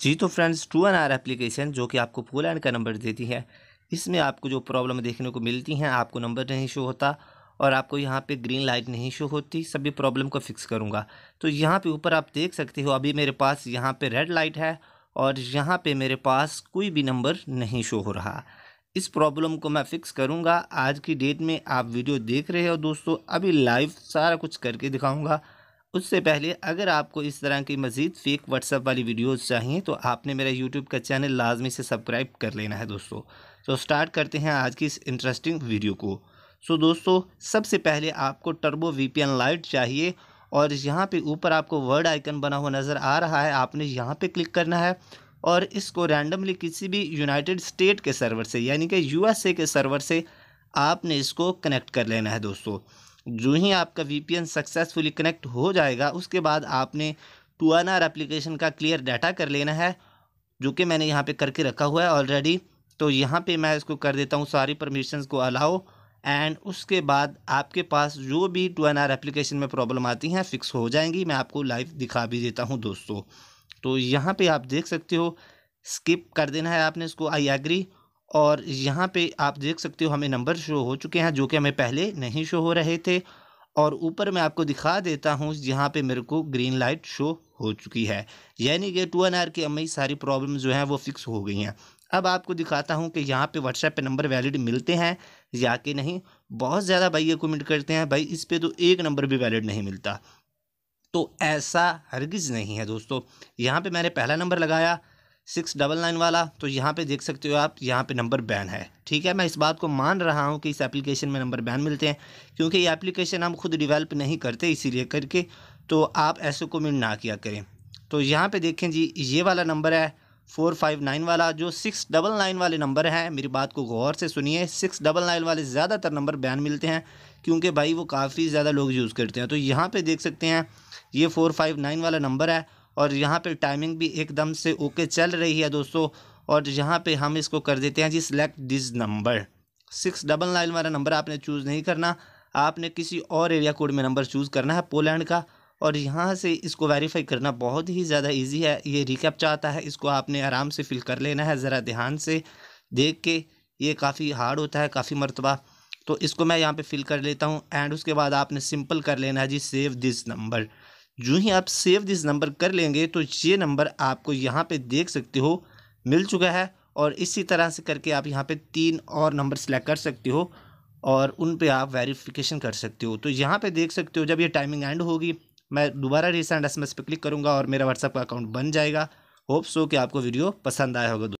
जी तो friends two N R application जो कि आपको पोलैंड का नंबर देती है इसमें आपको जो प्रॉब्लम देखने को मिलती हैं आपको नंबर नहीं शो होता और आपको यहाँ पे ग्रीन लाइट नहीं शो होती सभी प्रॉब्लम को फिक्स करूँगा तो यहाँ पे ऊपर आप देख सकते हो अभी मेरे पास यहाँ पे रेड लाइट है और यहाँ पे मेरे पास कोई भी नंबर नहीं शो हो रहा इस प्रॉब्लम को मैं फ़िक्स करूँगा आज की डेट में आप वीडियो देख रहे हो दोस्तों अभी लाइव सारा कुछ करके दिखाऊँगा उससे पहले अगर आपको इस तरह की मज़ीद फेक व्हाट्सअप वाली वीडियोस चाहिए तो आपने मेरा यूट्यूब का चैनल लाजमी से सब्सक्राइब कर लेना है दोस्तों तो स्टार्ट करते हैं आज की इस इंटरेस्टिंग वीडियो को सो दोस्तों सबसे पहले आपको टर्बो वी पी लाइट चाहिए और यहाँ पर ऊपर आपको वर्ड आइकन बना हुआ नज़र आ रहा है आपने यहाँ पर क्लिक करना है और इसको रैंडमली किसी भी यूनाइटेड स्टेट के सर्वर से यानी कि यूएसए के सर्वर से आपने इसको कनेक्ट कर लेना है दोस्तों जो ही आपका वी सक्सेसफुली कनेक्ट हो जाएगा उसके बाद आपने टू एन आर एप्लीकेशन का क्लियर डाटा कर लेना है जो कि मैंने यहाँ पे करके रखा हुआ है ऑलरेडी तो यहाँ पे मैं इसको कर देता हूँ सारी परमिशंस को अलाउ एंड उसके बाद आपके पास जो भी टू एन आर एप्लीकेशन में प्रॉब्लम आती हैं फिक्स हो जाएंगी मैं आपको लाइव दिखा भी देता हूँ दोस्तों तो यहाँ पे आप देख सकते हो स्किप कर देना है आपने इसको आई एग्री और यहाँ पे आप देख सकते हो हमें नंबर शो हो चुके हैं जो कि हमें पहले नहीं शो हो रहे थे और ऊपर मैं आपको दिखा देता हूँ जहाँ पे मेरे को ग्रीन लाइट शो हो चुकी है यानी कि टू एन आर की हमें सारी प्रॉब्लम जो हैं वो फिक्स हो गई हैं अब आपको दिखाता हूँ कि यहाँ पे व्हाट्सएप पे नंबर वैलिड मिलते हैं या कि नहीं बहुत ज़्यादा भाई ये कमेंट करते हैं भाई इस पर तो एक नंबर भी वैलिड नहीं मिलता तो ऐसा हरगिज़ नहीं है दोस्तों यहाँ पर मैंने पहला नंबर लगाया सिक्स डबल नाइन वाला तो यहाँ पे देख सकते हो आप यहाँ पे नंबर बैन है ठीक है मैं इस बात को मान रहा हूँ कि इस एप्लीकेशन में नंबर बैन मिलते हैं क्योंकि ये एप्लीकेशन हम खुद डिवेल्प नहीं करते इसीलिए करके तो आप ऐसे कोमेंट ना किया करें तो यहाँ पे देखें जी ये वाला नंबर है फोर फाइव नाइन वाला जो सिक्स डबल नाइन वाले नंबर हैं मेरी बात को गौर से सुनिए सिक्स डबल नाइन वाले ज़्यादातर नंबर बैन मिलते हैं क्योंकि भाई वो काफ़ी ज़्यादा लोग यूज़ करते हैं तो यहाँ पे देख सकते हैं ये फोर फाइव नाइन वाला नंबर है और यहाँ पर टाइमिंग भी एकदम से ओके चल रही है दोस्तों और यहाँ पर हम इसको कर देते हैं जी select this number six double nine वाला नंबर आपने चूज़ नहीं करना आपने किसी और एरिया कोड में नंबर चूज़ करना है पोलैंड का और यहाँ से इसको वेरीफाई करना बहुत ही ज़्यादा इजी है ये रिकप चाहता है इसको आपने आराम से फिल कर लेना है ज़रा ध्यान से देख के ये काफ़ी हार्ड होता है काफ़ी मरतबा तो इसको मैं यहाँ पे फिल कर लेता हूँ एंड उसके बाद आपने सिंपल कर लेना है जी सेव दिस नंबर जो ही आप सेव दिस नंबर कर लेंगे तो ये नंबर आपको यहाँ पे देख सकते हो मिल चुका है और इसी तरह से करके आप यहाँ पे तीन और नंबर सेलेक्ट कर सकते हो और उन पे आप वेरिफिकेशन कर सकते हो तो यहाँ पे देख सकते हो जब ये टाइमिंग एंड होगी मैं दोबारा रिसेंट एस पे क्लिक करूँगा और मेरा व्हाट्सअप का अकाउंट बन जाएगा होप सो कि आपको वीडियो पसंद आया होगा